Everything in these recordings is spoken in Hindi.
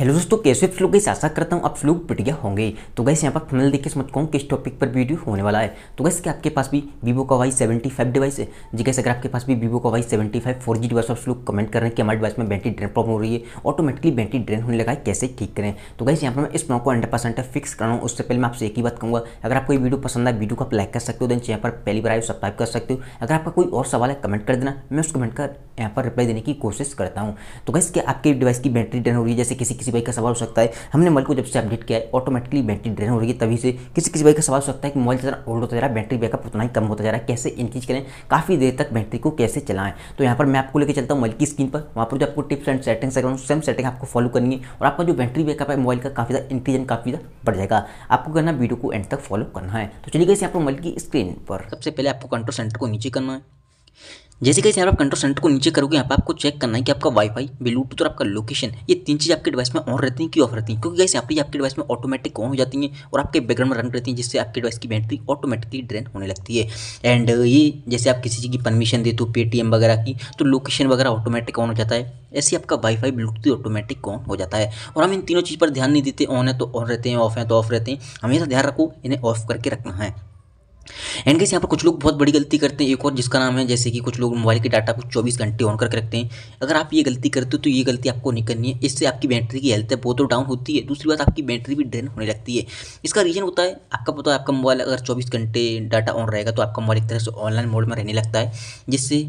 हेलो दोस्तों कैसे आप लोग आशा करता हूँ आप फ्लू पिट गया होंगे तो गैस यहाँ पर फनल देख के समझ कहूँ किस टॉपिक पर वीडियो होने वाला है तो गैस कि आपके पास भी वीवो का वाई सेवेंटी फाइव डिवाइस है जी गैस अगर आपके पास भी वीवो का Y seventy five four G device आप फ्लू कमेंट कर रहे हैं कि हमारे डिवाइस में बैटरी ड्रेन प्रॉब्लम हो रही है ऑटोमेटिकली बैटरी ड्रेन होने लगा है कैसे ठीक करें तो गैस यहाँ पर मैं इस प्रॉब्लम को हंड्रेड परसेंट फिक्स कर रहा हूँ उससे पहले मैं आपसे एक ही बात कहूँगा अगर आपको ये वीडियो पसंद है वीडियो को आप लाइक कर सकते हो देन यहाँ पर पहली बार आए सब्सक्राइब कर सकते हो अगर आपका कोई और सवाल है कमेंट कर देना मैं उस कमेंट का यहाँ पर रिप्लाई देने की कोशिश करता हूँ तो गैस कि आपके डिवाइस की बैटरी ड्रेन हो रही है जैसे किसी किसी किसी भाई का सवाल हो सकता है हमने मोबाइल को जब से अपडेट किया है ऑटोमेटिकली बैटरी ड्रेन हो रही है तभी से किसी किसी भाई का सवाल हो सकता है कि मोबाइल जितना ओल्ड होता जा रहा है बैटरी बैकअप उतना ही कम होता जा रहा है कैसे इंक्रीज करें काफ़ी देर तक बैटरी को कैसे चलाएं तो यहाँ पर मैं आपको लेकर चलता हूँ मोबाइल की स्क्रीन पर वहाँ पर जो आपको टिप्स एंड सेटिंग्स है सेम सेटिंग आपको फॉलो करनी है और आपका जो बैटरी बैकअप है मोबाइल का काफ़ी ज़्यादा इंक्रीज काफ़ी ज़्यादा बढ़ जाएगा आपको करना वीडियो को एंड तक फॉलो करना है तो चलिए कैसे आपको मोबाइल की स्क्रीन पर सबसे पहले आपको कंट्रोल सेंटर को नीचे करना है जैसे कैसे आप कंट्रोल सेंटर को नीचे करोगे यहाँ पर आपको चेक करना है कि आपका वाईफाई ब्लूटूथ और आपका लोकेशन ये तीन चीज़ आपके डिवाइस में ऑन रहती हैं कि ऑफ रहती हैं क्योंकि कैसे आपकी आपके डिवाइस में ऑटोमेटिक ऑन हो जाती हैं और आपके बैकग्राउंड में रन करती हैं जिससे आपके डिवाइस की बैटरी ऑटोमेटिकली ड्रेन होने लगती है एंड ये जैसे आप किसी चीज़ की परमिशन देते हो पेटीएम वगैरह की तो लोकेशन वगैरह ऑटोमेटिक ऑन हो जाता है ऐसे आपका वाईफाई ब्लूटूथ ऑटोमेटिक ऑन हो जाता है और हम इन तीनों चीज़ पर ध्यान नहीं देते ऑन है तो ऑन रहते हैं ऑफ है तो ऑफ रहते हैं हमेशा ध्यान रखो इन्हें ऑफ करके रखना है एंड कैसे यहाँ पर कुछ लोग बहुत बड़ी गलती करते हैं एक और जिसका नाम है जैसे कि कुछ लोग मोबाइल के डाटा को 24 घंटे ऑन करके रखते हैं अगर आप ये गलती करते हो तो ये गलती आपको नहीं करनी है इससे आपकी बैटरी की हेल्थ है वो तो डाउन होती है दूसरी बात आपकी बैटरी भी ड्रेन होने लगती है इसका रीज़न होता है आपका पता है आपका मोबाइल अगर चौबीस घंटे डाटा ऑन रहेगा तो आपका मोबाइल एक तरह से ऑनलाइन मोड में रहने लगता है जिससे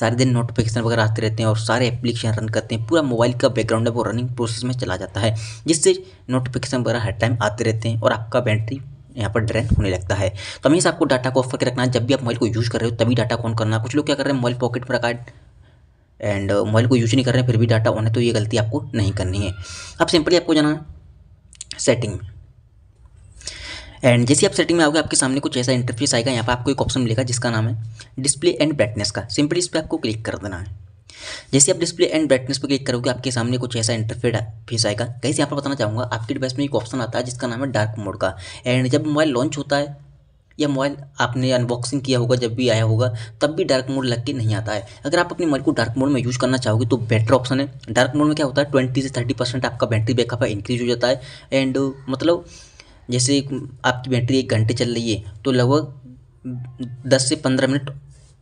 सारे दिन नोटिफिकेशन वगैरह आते रहते हैं और सारे एप्लीकेशन रन करते हैं पूरा मोबाइल का बैकग्राउंड है वो रनिंग प्रोसेस में चला जाता है जिससे नोटिफिकेशन वगैरह हर टाइम आते रहते हैं और आपका बैटरी यहाँ पर ड्रेन होने लगता है तो हमेशा आपको डाटा को ऑफ करके रखना है जब भी आप मोबाइल को यूज़ कर रहे हो तभी डाटा को ऑन करना कुछ लोग क्या कर रहे हैं मोबाइल पॉकेट में रखा एंड मोबाइल uh, को यूज नहीं कर रहे हैं फिर भी डाटा ऑन है तो ये गलती आपको नहीं करनी है अब सिंपली आपको जाना है सेटिंग में एंड जैसे आप सेटिंग में आओगे आपके सामने कुछ ऐसा इंटरफेस आएगा यहाँ पर आपको एक ऑप्शन मिलेगा जिसका नाम है डिस्प्ले एंड ब्राइटनेस का सिंपली इस पर आपको क्लिक कर देना है जैसे आप डिस्प्ले एंड ब्राइटनेस पर क्लिक करोगे आपके सामने कुछ ऐसा इंटरफेड फेस आएगा कहीं यहाँ पर बताना चाहूँगा आपके डिवाइस में एक ऑप्शन आता है जिसका नाम है डार्क मोड का एंड जब मोबाइल लॉन्च होता है या मोबाइल आपने अनबॉक्सिंग किया होगा जब भी आया होगा तब भी डार्क मोड लग के नहीं आता है अगर आप अपने मोबाइल को डार्क मोड में यूज़ करना चाहोगे तो बेटर ऑप्शन है डार्क मोड में क्या होता है ट्वेंटी से थर्टी परसेंट आपका बैटरी बैकअप इंक्रीज हो जाता है एंड मतलब जैसे आपकी बैटरी एक घंटे चल रही है तो लगभग दस से पंद्रह मिनट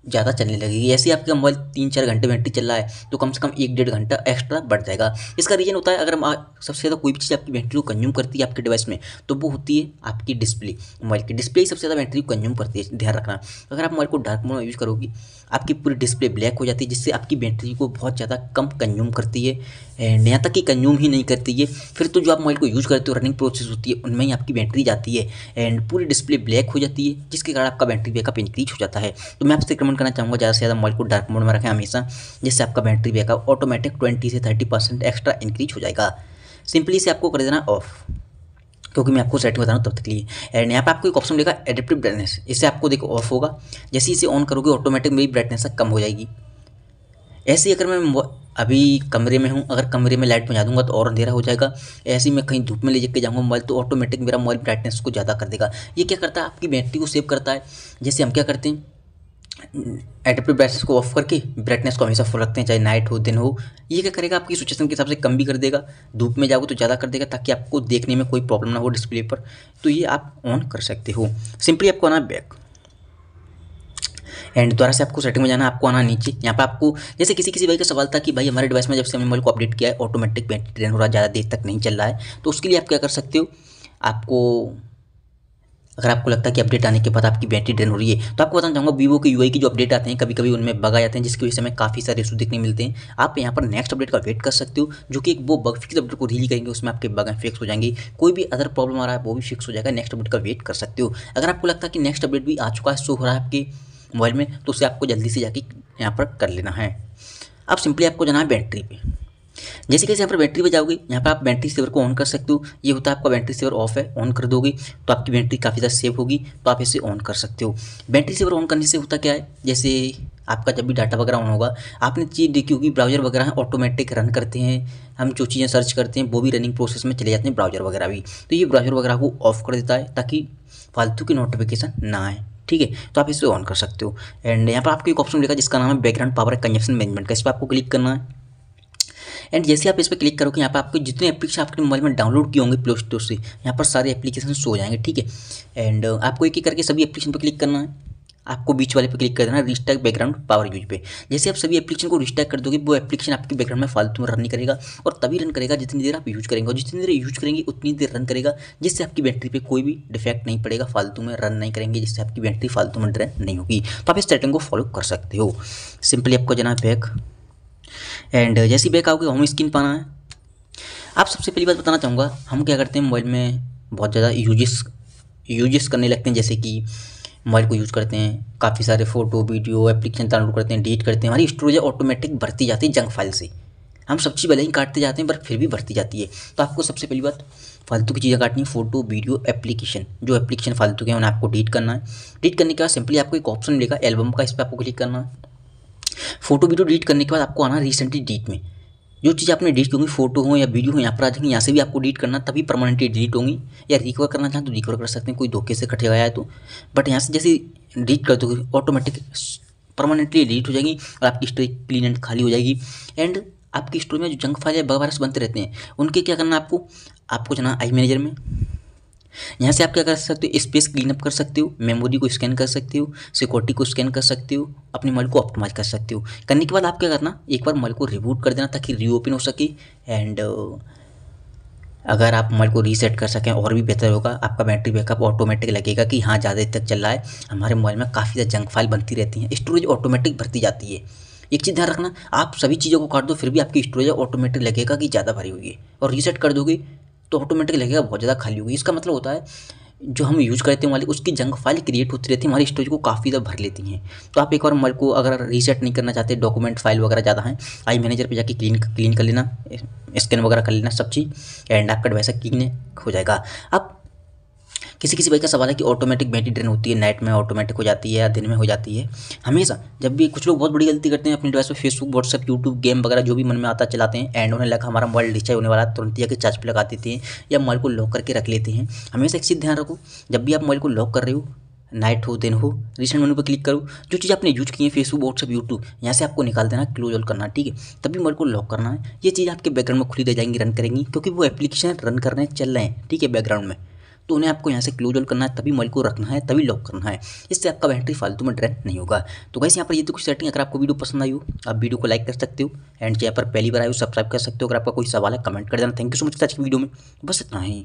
ज़्यादा चलने लगेगी ऐसे आपका मोबाइल तीन चार घंटे बैटरी चल रहा है तो कम से कम एक डेढ़ घंटा एक्स्ट्रा बढ़ जाएगा इसका रीज़न होता है अगर हम सबसे ज़्यादा कोई भी चीज़ आपकी बैटरी को कंज्यूम करती है आपके डिवाइस में तो वो होती है आपकी डिस्प्ले मोबाइल की डिस्प्ले ही सबसे ज़्यादा बैटरी को कंज्यूम करती है ध्यान रखना अगर आप मोबाइल को डार्क मोड में यूज़ करोगी आपकी पूरी डिस्प्ले ब्लैक हो जाती है जिससे आपकी बैटरी को बहुत ज़्यादा कम कंज्यूम करती है एंड यहाँ तक कि कंज्यूम ही नहीं करती है फिर तो जो आप मोबाइल को यूज़ करते हो रनिंग प्रोसेस होती है उनमें ही आपकी बैटरी जाती है एंड पूरी डिस्प्ले ब्लैक हो जाती है जिसके कारण आपका बैटरी बैकअप इंक्रीज हो जाता है तो मैं आपसे रिकमेंड करना चाहूँगा ज़्यादा से ज़्यादा मोबाइल को डार्क मोड में रखें हमेशा जिससे आपका बैटरी बैकअप ऑटोमेटिक ट्वेंटी से थर्टी परसेंट एक्स्ट्रा इंक्रीज हो जाएगा सिंपली से आपको कर देना ऑफ क्योंकि मैं आपको सेटिंग बता रहा हूँ तब तक लिए एंड यहाँ पे आपको एक ऑप्शन मिलेगा एडेप्टिव ब्राइटनेस इसे आपको देखो ऑफ होगा जैसे इसे ऑन करोगे ऑटोमेटिक मेरी ब्राइटनेस कम हो जाएगी ऐसे ही अगर मैं अभी कमरे में हूँ अगर कमरे में लाइट बजा दूंगा तो और अंधेरा हो जाएगा ऐसे ही मैं कहीं धूप में ले जाके जाऊँगा मोबाइल तो ऑटोमेटिक मेरा मोबाइल ब्राइटनेस को ज़्यादा कर देगा ये क्या करता है आपकी बैटरी को सेव करता है जैसे हम क्या करते हैं एडेप्टिव ब्राइटनेस को ऑफ करके ब्राइटनेस को हमेशा फुल रखते हैं चाहे नाइट हो दिन हो ये क्या करेगा आपकी सिचुएशन के हिसाब से कम भी कर देगा धूप में जाओगे तो ज़्यादा कर देगा ताकि आपको देखने में कोई प्रॉब्लम ना हो डिस्प्ले पर तो ये आप ऑन कर सकते हो सिंपली आपको आना बैक एंड द्वारा से आपको सेटिंग में जाना आपको आना नीचे यहाँ पर आपको जैसे किसी किसी भाई का सवाल था कि भाई हमारे डिवाइस में जब से हमने मोबाइल को अपडेट किया है ऑटोमेटिक बैटरी ड्रेन हो रहा है ज़्यादा देर तक नहीं चल रहा है तो उसके लिए आप क्या कर सकते हो आपको अगर आपको लगता है कि अपडेट आने के बाद आपकी बैटरी ड्रेन हो रही है तो आपको बताना चाहूँगा वीवो के यूआई की जो अपडेट आते हैं कभी कभी उनमें बग आ जाते हैं जिसकी वजह से हमें काफ़ी सारे इशू देखने मिलते हैं आप यहाँ पर नेक्स्ट अपडेट का वेट कर सकते हो जो कि एक वो बग फिक्स अपडेट को रिली करेंगे उसमें आपके बग फिक्स हो जाएंगे कोई भी अदर प्रॉब्लम आ रहा है वो भी फिक्स हो जाएगा नेक्स्ट अपडेट का वेट कर सकते हो अगर आपको लगता है कि नेक्स्ट अपडेट भी आ चुका है शो हो रहा है आपके मोबाइल में तो उसे आपको जल्दी से जाके यहाँ पर कर लेना है अब सिंपली आपको जाना है बैटरी पर जैसे कैसे यहाँ पर बैटरी पे जाओगे यहाँ पर आप बैटरी सेवर को ऑन कर सकते हो ये होता है आपका बैटरी सेवर ऑफ है ऑन कर दोगे तो आपकी बैटरी काफ़ी ज़्यादा सेफ होगी तो आप इसे ऑन कर सकते हो बैटरी सेवर ऑन करने से होता क्या है जैसे आपका जब भी डाटा वगैरह ऑन होगा आपने चीज़ देखी होगी ब्राउजर वगैरह ऑटोमेटिक रन करते हैं हम जो चीज़ें सर्च करते हैं वो भी रनिंग प्रोसेस में चले जाते हैं ब्राउजर वगैरह भी तो ये ब्राउजर वगैरह को ऑफ कर देता है ताकि फालतू की नोटिफिकेशन ना आए ठीक है तो आप इसे ऑन कर सकते हो एंड यहाँ पर आपको एक ऑप्शन मिलेगा जिसका नाम है बैकग्राउंड पावर कंजप्शन मैनेजमेंट का इस पर आपको क्लिक करना है एंड जैसे आप इस पर क्लिक करोगे यहाँ पर आपको जितने एप्लीकेशन आपके मोबाइल में डाउनलोड किए होंगे प्ले स्टोर से यहाँ पर सारे एप्लीकेशन शो जाएंगे ठीक है एंड uh, आपको एक एक करके सभी एप्लीकेशन पर क्लिक करना है आपको बीच वाले पे क्लिक कर देना रिस्टैक बैकग्राउंड पावर यूज पे जैसे आप सभी एप्लीकेशन को रिस्टैक कर दोगे वो एप्लीकेशन आपके बैकग्राउंड में फालतू में रन नहीं करेगा और तभी रन करेगा जितनी देर आप यूज करेंगे और जितनी देर यूज करेंगे उतनी देर रन करेगा जिससे आपकी बैटरी पर कोई भी डिफेक्ट नहीं पड़ेगा फालतू में रन नहीं करेंगे जिससे आपकी बैटरी फालतू में ड्रेन नहीं होगी तो आप इस सेटिंग को फॉलो कर सकते हो सिंपली आपको जाना बैक एंड जैसे ही बैक आओगे होम स्क्रीन पाना है आप सबसे पहली बात बताना चाहूँगा हम क्या करते हैं मोबाइल में बहुत ज़्यादा यूजेस यूजेस करने लगते हैं जैसे कि मोबाइल को यूज़ करते हैं काफ़ी सारे फ़ोटो वीडियो एप्लीकेशन डाउनलोड करते हैं डिलीट करते हैं हमारी स्टोरेज ऑटोमेटिक बढ़ती जाती है जंक फाइल से हम सब चीज़ भले ही काटते जाते हैं पर फिर भी बढ़ती जाती है तो आपको सबसे पहली बात फालतू की चीज़ें काटनी है फ़ोटो वीडियो एप्लीकेशन जो एप्लीकेशन फालतू के हैं उन्हें आपको डिलीट करना है डिलीट करने के बाद सिंपली आपको एक ऑप्शन मिलेगा एल्बम का इस पर आपको क्लिक करना है फोटो वीडियो डिलीट करने के बाद आपको आना रिसेंटली डिलीट में जो चीज़ आपने डिलीट होंगी फोटो हो या वीडियो हो यहाँ पर आ जाएंगे यहाँ से भी आपको डिलीट करना तभी परमानेंटली डिलीट होंगी या रिकवर करना चाहें तो रिकवर कर सकते हैं कोई धोखे से कटे गया है तो बट यहाँ से जैसे डिलीट कर दोगे ऑटोमेटिक परमानेंटली डिलीट हो जाएगी और आपकी स्टोरेज क्लीन एंड खाली हो जाएगी एंड आपकी स्टोरी में जो जंक फाइल है बग वायरस बनते रहते हैं उनके क्या करना आपको आपको जाना आई मैनेजर में यहाँ से आप क्या कर सकते हो स्पेस क्लीनअप कर सकते हो मेमोरी को स्कैन कर सकते हो सिक्योरिटी को स्कैन कर सकते हो अपने मल को ऑप्टिमाइज कर सकते हो करने के बाद आप क्या करना एक बार मल को रिबूट कर देना ताकि रीओपन हो सके एंड अगर आप मल को रीसेट कर सकें और भी बेहतर होगा आपका बैटरी बैकअप ऑटोमेटिक लगेगा कि हाँ ज़्यादा तक चल रहा है हमारे मोबाइल में काफ़ी ज़्यादा जंक फाइल बनती रहती हैं स्टोरेज ऑटोमेटिक भरती जाती है एक चीज़ ध्यान रखना आप सभी चीज़ों को काट दो फिर भी आपकी स्टोरेज ऑटोमेटिक लगेगा कि ज़्यादा भरी हुई है और रीसेट कर दोगे तो ऑटोमेटिक लगेगा बहुत ज़्यादा खाली होगी इसका मतलब होता है जो हम यूज़ करते हैं वाली उसकी जंक फाइल क्रिएट होती रहती है हमारी स्टोरेज को काफ़ी ज़्यादा भर लेती हैं तो आप एक बार मल को अगर रीसेट नहीं करना चाहते डॉक्यूमेंट फाइल वगैरह ज़्यादा है आई मैनेजर पे जाके क्लीन क्लीन कर लेना स्कैन वगैरह कर लेना सब चीज़ एंड आपका डिवाइस क्लीन हो जाएगा अब किसी किसी बाइक का सवाल है कि ऑटोमेटिक बैटरी ड्रेन होती है नाइट में ऑटोमेटिक हो जाती है या दिन में हो जाती है हमेशा जब भी कुछ लोग बहुत बड़ी गलती करते हैं अपनी डिवाइस पर फेसबुक व्हाट्सअप यूट्यूब गेम वगैरह जो भी मन में आता चलाते हैं एंड होने लगा हमारा मोबाइल डिस्चार्ज होने वाला तुरंत जाकर चार्ज पर लगा देते हैं या मोबाइल को लॉक करके रख लेते हैं हमेशा एक चीज़ ध्यान रखो जब भी आप मोबाइल को लॉक कर रहे हो नाइट हो दिन हो रिसेंट मेनू पर क्लिक करो जो चीज़ आपने यूज की है फेसबुक व्हाट्सअप यूट्यूब यहाँ से आपको निकाल देना क्लोज ऑल करना ठीक है तभी मोबाइल को लॉक करना है ये चीज़ आपके बैकग्राउंड में खुली दे जाएंगी रन करेंगी क्योंकि वो एप्लीकेशन रन कर रहे हैं चल रहे हैं ठीक है बैकग्राउंड में तो उन्हें आपको यहाँ से क्लोज ऑल करना है तभी मोबाइल को रखना है तभी लॉक करना है इससे आपका बैटरी फालतू में ड्रेन नहीं होगा तो वैसे यहाँ पर ये तो कुछ सेटिंग अगर आपको वीडियो पसंद आई हो आप वीडियो को लाइक कर सकते हो एंड यहाँ पर पहली बार आए हो सब्सक्राइब कर सकते हो अगर आपका कोई सवाल है कमेंट कर देना थैंक यू सो मच सच वीडियो में बस इतना ही